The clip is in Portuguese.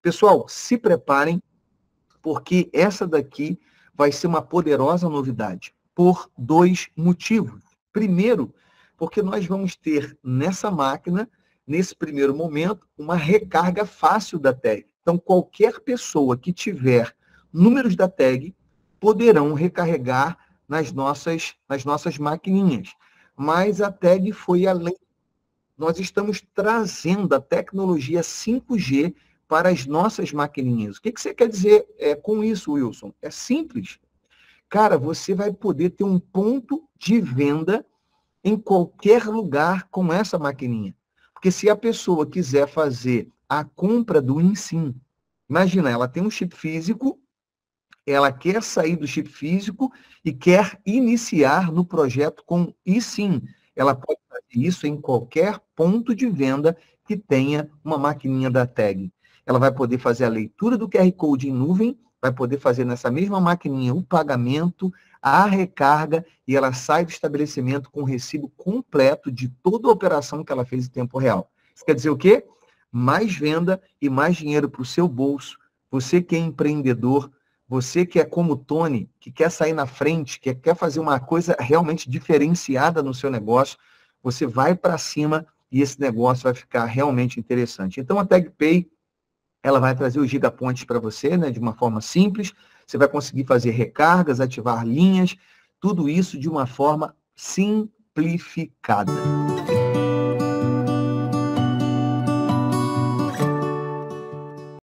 Pessoal, se preparem, porque essa daqui vai ser uma poderosa novidade, por dois motivos. Primeiro, porque nós vamos ter nessa máquina, nesse primeiro momento, uma recarga fácil da tag. Então, qualquer pessoa que tiver números da tag poderão recarregar nas nossas, nas nossas maquininhas. Mas a tag foi além. Nós estamos trazendo a tecnologia 5G para as nossas maquininhas. O que, que você quer dizer é, com isso, Wilson? É simples. Cara, você vai poder ter um ponto de venda em qualquer lugar com essa maquininha. Porque se a pessoa quiser fazer a compra do Insim, imagina, ela tem um chip físico, ela quer sair do chip físico e quer iniciar no projeto com sim. Ela pode fazer isso em qualquer ponto de venda que tenha uma maquininha da tag ela vai poder fazer a leitura do QR Code em nuvem, vai poder fazer nessa mesma maquininha o pagamento, a recarga e ela sai do estabelecimento com o recibo completo de toda a operação que ela fez em tempo real. Isso quer dizer o quê? Mais venda e mais dinheiro para o seu bolso. Você que é empreendedor, você que é como o Tony, que quer sair na frente, que quer fazer uma coisa realmente diferenciada no seu negócio, você vai para cima e esse negócio vai ficar realmente interessante. Então a TagPay ela vai trazer os gigapontes para você, né, de uma forma simples. Você vai conseguir fazer recargas, ativar linhas, tudo isso de uma forma simplificada.